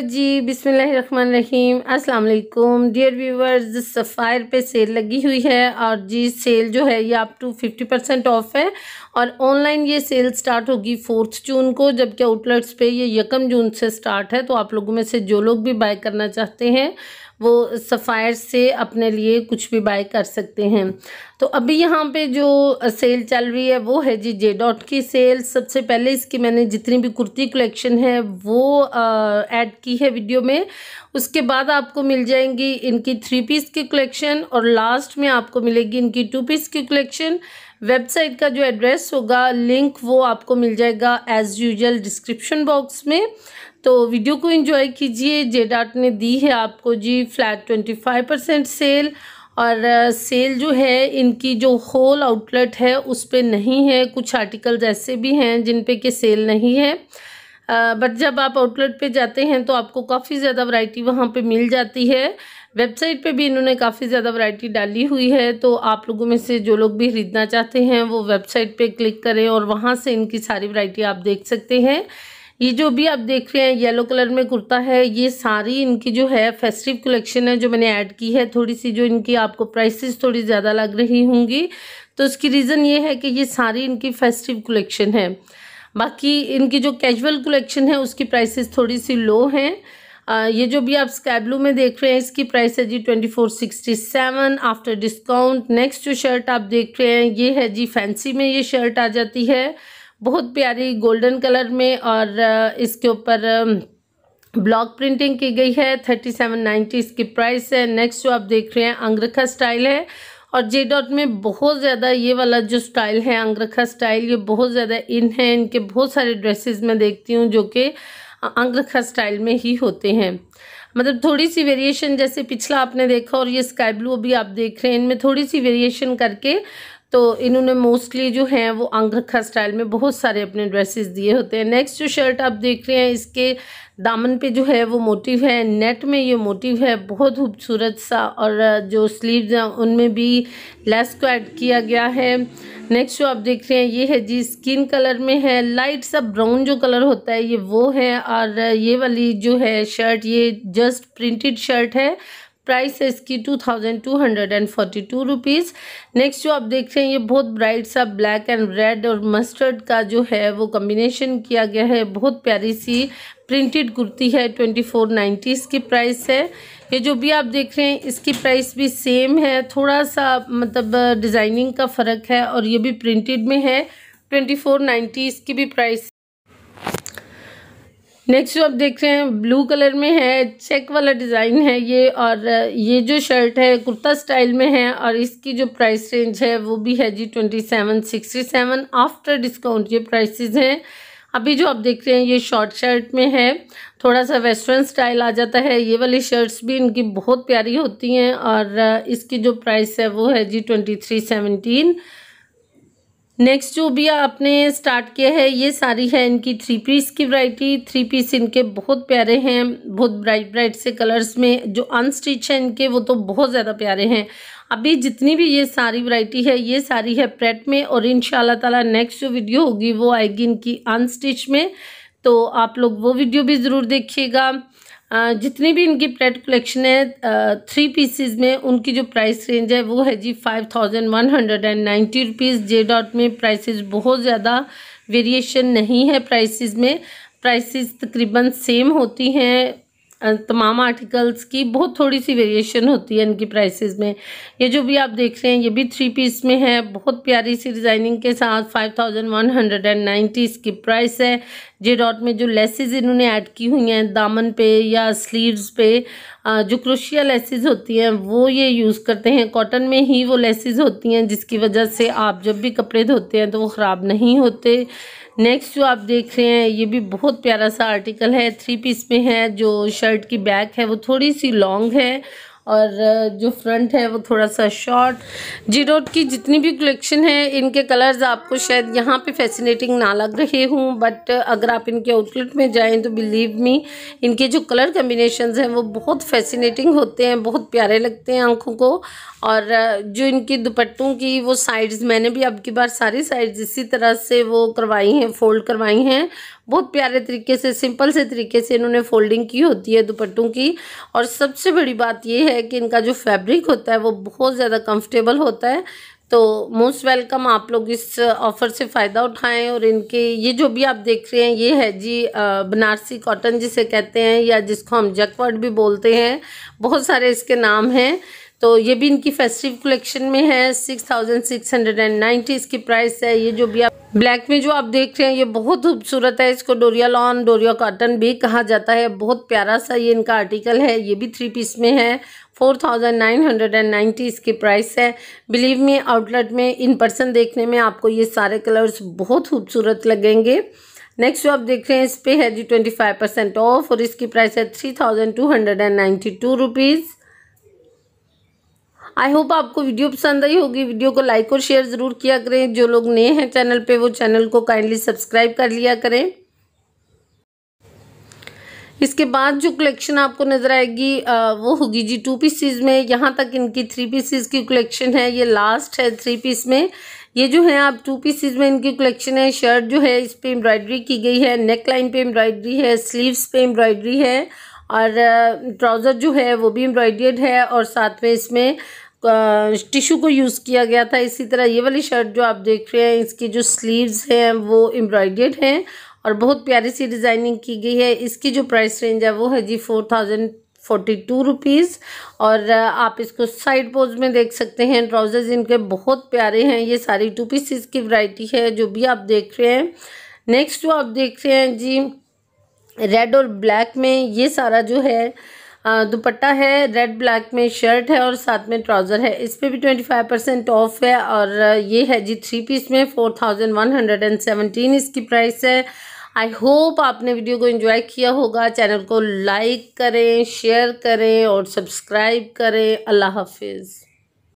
hello जी बिसमीम अस्सलाम डियर व्यूवर्स सफ़ायर पे सेल लगी हुई है और जी सेल जो है ये आप टू फिफ्टी परसेंट ऑफ है और ऑनलाइन ये सेल स्टार्ट होगी फोर्थ जून को जबकि आउटलेट्स पे ये यकम जून से स्टार्ट है तो आप लोगों में से जो लोग भी बाय करना चाहते हैं वो सफ़ायर से अपने लिए कुछ भी बाय कर सकते हैं तो अभी यहाँ पे जो सेल चल रही है वो है जी जे डॉट की सेल सबसे पहले इसकी मैंने जितनी भी कुर्ती कलेक्शन है वो ऐड की है वीडियो में उसके बाद आपको मिल जाएंगी इनकी थ्री पीस की कलेक्शन और लास्ट में आपको मिलेगी इनकी टू पीस की कलेक्शन वेबसाइट का जो एड्रेस होगा लिंक वो आपको मिल जाएगा एज़ यूजल डिस्क्रिप्शन बॉक्स में तो वीडियो को एंजॉय कीजिए जे डाट ने दी है आपको जी flat twenty five percent sale और सेल जो है इनकी जो होल आउटलेट है उस पर नहीं है कुछ आर्टिकल्स ऐसे भी हैं जिन पे कि सेल नहीं है बट जब आप आउटलेट पे जाते हैं तो आपको काफ़ी ज़्यादा वैरायटी वहाँ पे मिल जाती है वेबसाइट पे भी इन्होंने काफ़ी ज़्यादा वैरायटी डाली हुई है तो आप लोगों में से जो लोग भी ख़रीदना चाहते हैं वो वेबसाइट पे क्लिक करें और वहाँ से इनकी सारी वरायटी आप देख सकते हैं ये जो भी आप देख रहे हैं येलो कलर में कुर्ता है ये सारी इनकी जो है फेस्टिव कलेक्शन है जो मैंने ऐड की है थोड़ी सी जो इनकी आपको प्राइसेस थोड़ी ज़्यादा लग रही होंगी तो उसकी रीज़न ये है कि ये सारी इनकी फेस्टिव कलेक्शन है बाकी इनकी जो कैजुअल कलेक्शन है उसकी प्राइसेस थोड़ी सी लो हैं ये जो भी आप स्काई ब्लू में देख रहे हैं इसकी प्राइस है जी twenty four sixty seven after discount next जो शर्ट आप देख रहे हैं ये है जी फैंसी में ये शर्ट आ जाती है बहुत प्यारी गोल्डन कलर में और इसके ऊपर ब्लॉक प्रिंटिंग की गई है थर्टी सेवन नाइन्टी इसकी प्राइस है नेक्स्ट जो आप देख रहे हैं अंगरखा स्टाइल है और जे डॉट में बहुत ज़्यादा ये वाला जो स्टाइल है अंगरखा स्टाइल ये बहुत ज़्यादा इन है इनके बहुत सारे ड्रेसेस मैं देखती हूँ जो कि अंगरखा स्टाइल में ही होते हैं मतलब थोड़ी सी वेरिएशन जैसे पिछला आपने देखा और ये स्काई ब्लू अभी आप देख रहे हैं इनमें थोड़ी सी वेरिएशन करके तो इन्होंने मोस्टली जो हैं वो अंगरखा स्टाइल में बहुत सारे अपने ड्रेसेस दिए होते हैं नेक्स्ट जो शर्ट आप देख रहे हैं इसके दामन पे जो है वो मोटिव है नेट में ये मोटिव है बहुत खूबसूरत सा और जो स्लीव्स हैं उनमें भी लेस को ऐड किया गया है नेक्स्ट जो आप देख रहे हैं ये है जी स्किन कलर में है लाइट सा ब्राउन जो कलर होता है ये वो है और ये वाली जो है शर्ट ये जस्ट प्रिंटेड शर्ट है प्राइस है इसकी two thousand two hundred and forty two rupees next जो आप देख रहे हैं ये बहुत ब्राइट सा ब्लैक एंड रेड और मस्टर्ड का जो है वो कम्बिनेशन किया गया है बहुत प्यारी सी प्रिंटेड कुर्ती है ट्वेंटी फोर नाइन्टी इसकी प्राइस है ये जो भी आप देख रहे हैं इसकी प्राइस भी सेम है थोड़ा सा मतलब डिज़ाइनिंग का फ़र्क है और ये भी प्रिंटेड में है ट्वेंटी फोर नाइन्टी इसकी भी प्राइस नेक्स्ट जो आप देख रहे हैं ब्लू कलर में है चेक वाला डिज़ाइन है ये और ये जो शर्ट है कुर्ता स्टाइल में है और इसकी जो प्राइस रेंज है वो भी है जी twenty seven sixty seven after discount ये प्राइसेस हैं अभी जो आप देख रहे हैं ये शॉर्ट शर्ट में है थोड़ा सा वेस्टर्न स्टाइल आ जाता है ये वाली शर्ट्स भी इनकी बहुत प्यारी होती हैं और इसकी जो प्राइस है वो है जी ट्वेंटी थ्री सेवनटीन नेक्स्ट जो भी आपने स्टार्ट किया है ये सारी है इनकी थ्री पीस की वैरायटी थ्री पीस इनके बहुत प्यारे हैं बहुत ब्राइट ब्राइट से कलर्स में जो अनस्टिच है इनके वो तो बहुत ज़्यादा प्यारे हैं अभी जितनी भी ये सारी वैरायटी है ये सारी है प्रेट में और इन ताला नेक्स्ट जो वीडियो होगी वो आएगी इनकी अनस्टिच में तो आप लोग वो वीडियो भी ज़रूर देखिएगा जितनी भी इनकी प्लेट कलेक्शन है थ्री पीसीज में उनकी जो प्राइस रेंज है वो है जी five thousand one hundred and ninety rupees J dot में प्राइसेस बहुत ज़्यादा वेरिएशन नहीं है प्राइसेस में प्राइसेस तकरीबन सेम होती हैं तमाम आर्टिकल्स की बहुत थोड़ी सी वेरिएशन होती है इनकी प्राइसेस में ये जो भी आप देख रहे हैं ये भी थ्री पीस में है बहुत प्यारी सी डिज़ाइनिंग के साथ five thousand one hundred and ninety इसकी प्राइस है जे डॉट में जो लेसेज इन्होंने ऐड की हुई हैं दामन पे या स्लीव्स पे जो क्रोशिया लेसेस होती हैं वो ये यूज़ करते हैं कॉटन में ही वो लेसेज होती हैं जिसकी वजह से आप जब भी कपड़े धोते हैं तो वो ख़राब नहीं होते नेक्स्ट जो आप देख रहे हैं ये भी बहुत प्यारा सा आर्टिकल है थ्री पीस में है जो शर्ट की बैक है वो थोड़ी सी लॉन्ग है और जो फ्रंट है वो थोड़ा सा शॉर्ट जीरोड की जितनी भी कलेक्शन है इनके कलर्स आपको शायद यहाँ पे फैसिनेटिंग ना लग रहे हों बट अगर आप इनके आउटलेट में जाएं तो बिलीव मी इनके जो कलर कम्बिनेशन हैं वो बहुत फैसिनेटिंग होते हैं बहुत प्यारे लगते हैं आँखों को और जो इनकी दुपट्टों की वो साइड्स मैंने भी अब की बार सारी साइड्स इसी तरह से वो करवाई हैं फोल्ड करवाई हैं बहुत प्यारे तरीके से सिंपल से तरीके से इन्होंने फोल्डिंग की होती है दुपट्टों की और सबसे बड़ी बात ये है है कि इनका जो फैब्रिक होता है वो बहुत ज़्यादा कंफर्टेबल होता है तो मोस्ट वेलकम आप लोग इस ऑफ़र से फ़ायदा उठाएं और इनके ये जो भी आप देख रहे हैं ये है जी बनारसी कॉटन जिसे कहते हैं या जिसको हम जकवर्ड भी बोलते हैं बहुत सारे इसके नाम हैं तो ये भी इनकी फेस्टिव कलेक्शन में है six thousand six hundred and ninety इसकी प्राइस है ये जो भी आप ब्लैक में जो आप देख रहे हैं ये बहुत खूबसूरत है इसको डोरिया लॉन डोरिया कॉटन भी कहा जाता है बहुत प्यारा सा ये इनका आर्टिकल है ये भी थ्री पीस में है four thousand nine hundred and ninety इसकी प्राइस है बिलीव मी आउटलेट में इन पर्सन देखने में आपको ये सारे कलर्स बहुत खूबसूरत लगेंगे नेक्स्ट जो आप देख रहे हैं इस पर है जी ट्वेंटी फाइव परसेंट ऑफ और इसकी प्राइस है three thousand two hundred and ninety two rupees I hope आपको वीडियो पसंद आई होगी वीडियो को लाइक और शेयर ज़रूर किया करें जो लोग नए हैं चैनल पे वो चैनल को काइंडली सब्सक्राइब कर लिया करें इसके बाद जो कलेक्शन आपको नज़र आएगी वो होगी जी टू पीसीज में यहाँ तक इनकी थ्री पीसीज की कलेक्शन है ये लास्ट है थ्री पीस में ये जो है आप टू पीसीज में इनकी कलेक्शन है शर्ट जो है इस पर एम्ब्रॉयडरी की गई है नेक लाइन पे एम्ब्रॉयडरी है स्लीव्स पे एम्ब्रॉयडरी है और ट्राउज़र जो है वो भी एम्ब्रॉयड है और साथ में इसमें टिशू को यूज़ किया गया था इसी तरह ये वाली शर्ट जो आप देख रहे हैं इसकी जो स्लीव्स हैं वो एम्ब्रॉयड हैं और बहुत प्यारी सी डिज़ाइनिंग की गई है इसकी जो प्राइस रेंज है वो है जी four thousand forty two rupees और आप इसको साइड पोज में देख सकते हैं ट्राउज़र्स इनके बहुत प्यारे हैं ये सारी टू पीसीज की वैरायटी है जो भी आप देख रहे हैं नेक्स्ट जो आप देख रहे हैं जी रेड और ब्लैक में ये सारा जो है दुपट्टा है रेड ब्लैक में शर्ट है और साथ में ट्राउज़र है इस पर भी ट्वेंटी फाइव परसेंट ऑफ है और ये है जी थ्री पीस में four thousand one hundred and seventeen इसकी प्राइस है आई होप आपने वीडियो को एंजॉय किया होगा चैनल को लाइक करें शेयर करें और सब्सक्राइब करें अल्लाह हाफिज़